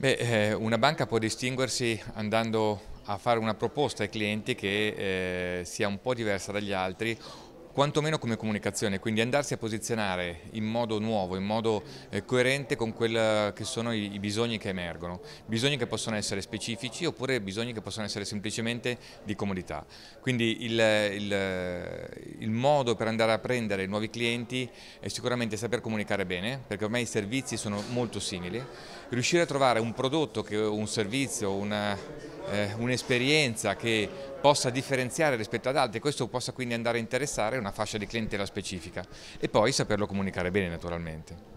Beh, eh, una banca può distinguersi andando a fare una proposta ai clienti che eh, sia un po' diversa dagli altri quantomeno come comunicazione, quindi andarsi a posizionare in modo nuovo, in modo eh, coerente con quelli che sono i bisogni che emergono, bisogni che possono essere specifici oppure bisogni che possono essere semplicemente di comodità. Quindi il, il, il modo per andare a prendere nuovi clienti è sicuramente saper comunicare bene, perché ormai i servizi sono molto simili, riuscire a trovare un prodotto, un servizio, una eh, un'esperienza che possa differenziare rispetto ad altri, questo possa quindi andare a interessare una fascia di clientela specifica e poi saperlo comunicare bene naturalmente.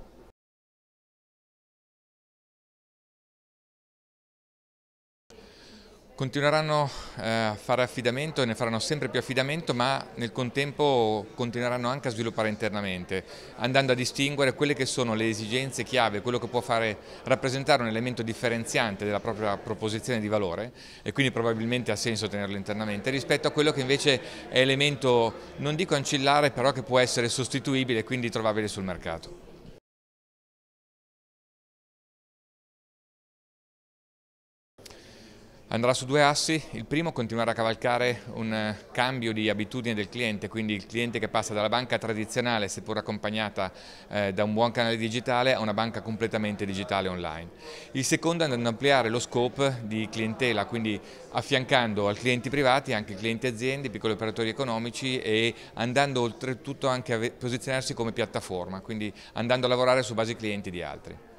Continueranno eh, a fare affidamento e ne faranno sempre più affidamento, ma nel contempo continueranno anche a sviluppare internamente, andando a distinguere quelle che sono le esigenze chiave, quello che può fare, rappresentare un elemento differenziante della propria proposizione di valore e quindi probabilmente ha senso tenerlo internamente, rispetto a quello che invece è elemento, non dico ancillare, però che può essere sostituibile e quindi trovabile sul mercato. andrà su due assi, il primo continuare a cavalcare un eh, cambio di abitudine del cliente, quindi il cliente che passa dalla banca tradizionale, seppur accompagnata eh, da un buon canale digitale, a una banca completamente digitale online. Il secondo andando ad ampliare lo scope di clientela, quindi affiancando al clienti privati anche clienti aziende, piccoli operatori economici e andando oltretutto anche a posizionarsi come piattaforma, quindi andando a lavorare su basi clienti di altri.